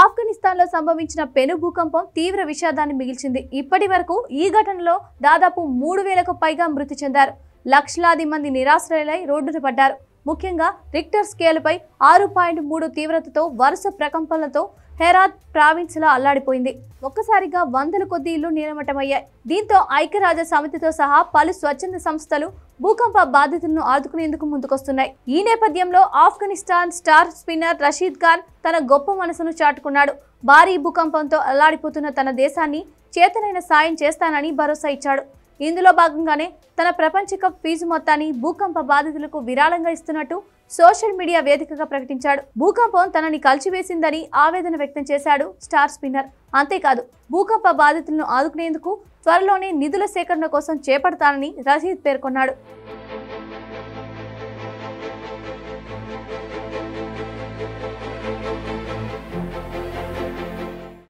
ఆఫ్ఘనిస్తాన్లో సంభవించిన పెను భూకంపం తీవ్ర విషాదాన్ని మిగిల్చింది ఇప్పటి వరకు ఈ ఘటనలో దాదాపు మూడు వేలకు పైగా మృతి చెందారు లక్షలాది మంది నిరాశ్రయులై రోడ్డు పడ్డారు ముఖ్యంగా రిక్టర్ స్కేల్పై ఆరు పాయింట్ మూడు తీవ్రతతో వరుస ప్రకంపనలతో హెరాత్ ప్రావిన్స్లో అల్లాడిపోయింది ఒక్కసారిగా వందల కొద్ది ఇళ్లు నిలమటమయ్యాయి దీంతో ఐక్యరాజ సమితితో సహా పలు స్వచ్ఛంద సంస్థలు భూకంప బాధితులను ఆదుకునేందుకు ముందుకొస్తున్నాయి ఈ నేపథ్యంలో ఆఫ్ఘనిస్తాన్ స్టార్ స్పిన్నర్ రషీద్ ఖాన్ తన గొప్ప మనసును చాటుకున్నాడు భారీ భూకంపంతో అల్లాడిపోతున్న తన దేశాన్ని చేతనైన సాయం చేస్తానని భరోసా ఇచ్చాడు ఇందులో భాగంగానే తన ప్రపంచ కప్ ఫీజు మొత్తాన్ని భూకంప బాధితులకు విరాళంగా ఇస్తున్నట్టు సోషల్ మీడియా వేదికగా ప్రకటించాడు భూకంపం తనని కలిచివేసిందని ఆవేదన వ్యక్తం చేశాడు స్టార్ స్పిన్నర్ అంతేకాదు భూకంప బాధితులను ఆదుకునేందుకు త్వరలోనే నిధుల సేకరణ కోసం చేపడతానని రషీద్ పేర్కొన్నాడు